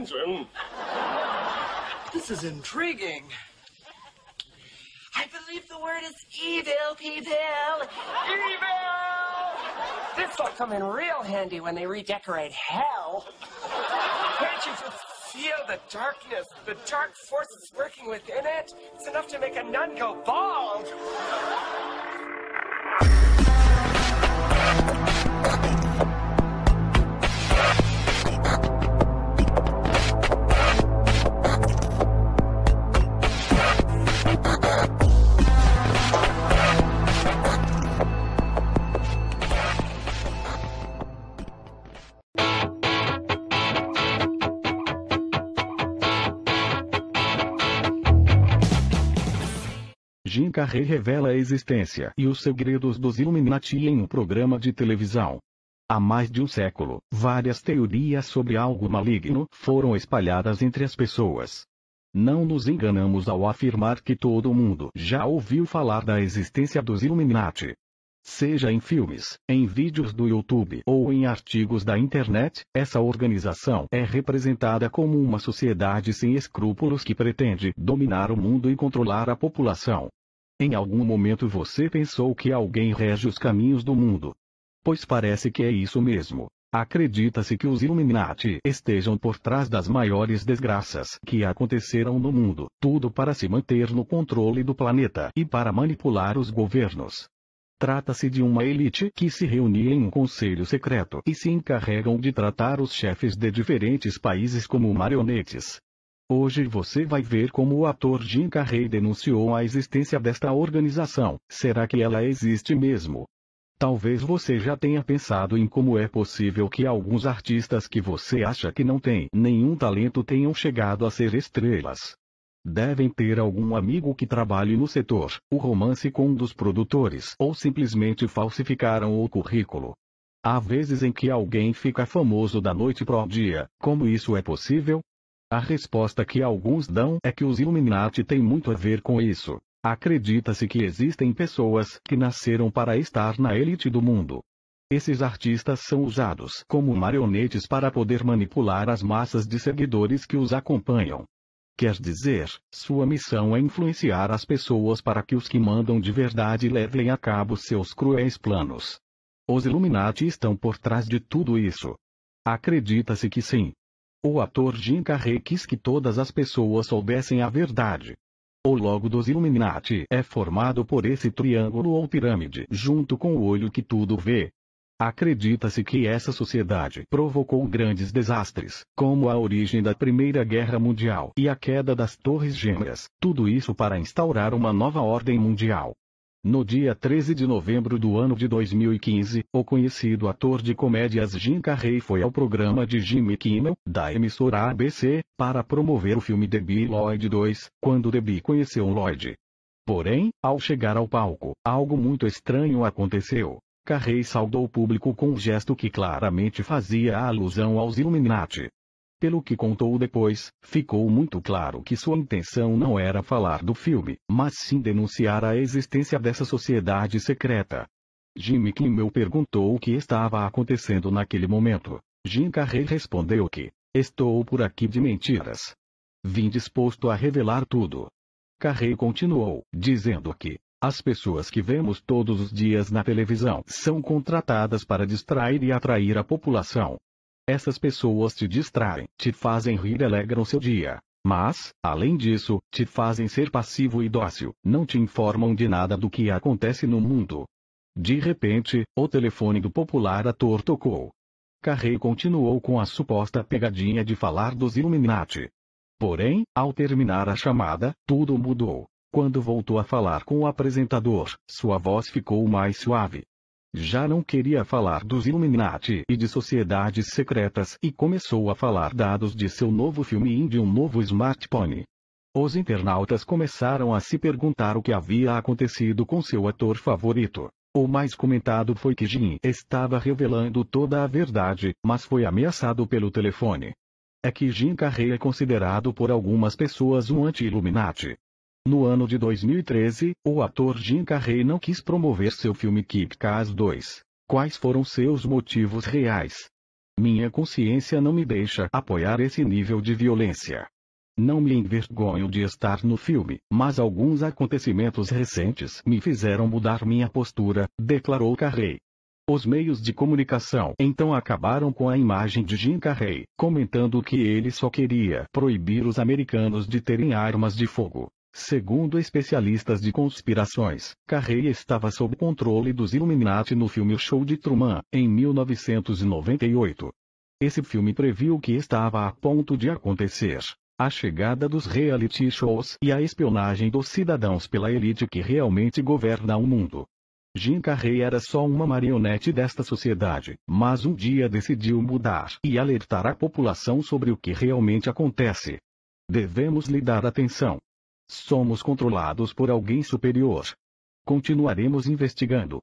engine. This is intriguing. I believe the word is evil, people. Evil! This will come in real handy when they redecorate hell. Can't you feel the darkness, the dark forces working within it? It's enough to make a nun go bald. Jim Carrey revela a existência e os segredos dos Illuminati em um programa de televisão. Há mais de um século, várias teorias sobre algo maligno foram espalhadas entre as pessoas. Não nos enganamos ao afirmar que todo mundo já ouviu falar da existência dos Illuminati. Seja em filmes, em vídeos do YouTube ou em artigos da internet, essa organização é representada como uma sociedade sem escrúpulos que pretende dominar o mundo e controlar a população. Em algum momento você pensou que alguém rege os caminhos do mundo. Pois parece que é isso mesmo. Acredita-se que os Illuminati estejam por trás das maiores desgraças que aconteceram no mundo, tudo para se manter no controle do planeta e para manipular os governos. Trata-se de uma elite que se reúne em um conselho secreto e se encarregam de tratar os chefes de diferentes países como marionetes. Hoje você vai ver como o ator Jim Carrey denunciou a existência desta organização. Será que ela existe mesmo? Talvez você já tenha pensado em como é possível que alguns artistas que você acha que não têm nenhum talento tenham chegado a ser estrelas. Devem ter algum amigo que trabalhe no setor, o romance com um dos produtores ou simplesmente falsificaram o currículo. Há vezes em que alguém fica famoso da noite para o dia, como isso é possível? A resposta que alguns dão é que os Illuminati têm muito a ver com isso. Acredita-se que existem pessoas que nasceram para estar na elite do mundo. Esses artistas são usados como marionetes para poder manipular as massas de seguidores que os acompanham. Quer dizer, sua missão é influenciar as pessoas para que os que mandam de verdade levem a cabo seus cruéis planos. Os Illuminati estão por trás de tudo isso. Acredita-se que sim, o ator Jim Carrey quis que todas as pessoas soubessem a verdade. O logo dos Illuminati é formado por esse triângulo ou pirâmide junto com o olho que tudo vê. Acredita-se que essa sociedade provocou grandes desastres, como a origem da Primeira Guerra Mundial e a queda das Torres Gêmeas, tudo isso para instaurar uma nova ordem mundial. No dia 13 de novembro do ano de 2015, o conhecido ator de comédias Jim Carrey foi ao programa de Jimmy Kimmel, da emissora ABC, para promover o filme Debbie Lloyd 2, quando Debbie conheceu Lloyd. Porém, ao chegar ao palco, algo muito estranho aconteceu. Carrey saudou o público com um gesto que claramente fazia alusão aos Illuminati. Pelo que contou depois, ficou muito claro que sua intenção não era falar do filme, mas sim denunciar a existência dessa sociedade secreta. Jimmy Kimmel perguntou o que estava acontecendo naquele momento. Jim Carrey respondeu que, estou por aqui de mentiras. Vim disposto a revelar tudo. Carrey continuou, dizendo que, as pessoas que vemos todos os dias na televisão são contratadas para distrair e atrair a população, essas pessoas te distraem, te fazem rir, e alegram seu dia. Mas, além disso, te fazem ser passivo e dócil, não te informam de nada do que acontece no mundo. De repente, o telefone do popular ator tocou. Carrey continuou com a suposta pegadinha de falar dos Illuminati. Porém, ao terminar a chamada, tudo mudou. Quando voltou a falar com o apresentador, sua voz ficou mais suave, já não queria falar dos Illuminati e de sociedades secretas e começou a falar dados de seu novo filme e de um novo smartphone. Os internautas começaram a se perguntar o que havia acontecido com seu ator favorito. O mais comentado foi que Jim estava revelando toda a verdade, mas foi ameaçado pelo telefone. É que Jim Carrey é considerado por algumas pessoas um anti-Illuminati. No ano de 2013, o ator Jim Carrey não quis promover seu filme Kick-Ass 2. Quais foram seus motivos reais? Minha consciência não me deixa apoiar esse nível de violência. Não me envergonho de estar no filme, mas alguns acontecimentos recentes me fizeram mudar minha postura, declarou Carrey. Os meios de comunicação então acabaram com a imagem de Jim Carrey, comentando que ele só queria proibir os americanos de terem armas de fogo. Segundo especialistas de conspirações, Carrey estava sob controle dos Illuminati no filme O Show de Truman, em 1998. Esse filme previu o que estava a ponto de acontecer. A chegada dos reality shows e a espionagem dos cidadãos pela elite que realmente governa o mundo. Jim Carrey era só uma marionete desta sociedade, mas um dia decidiu mudar e alertar a população sobre o que realmente acontece. Devemos lhe dar atenção, Somos controlados por alguém superior. Continuaremos investigando.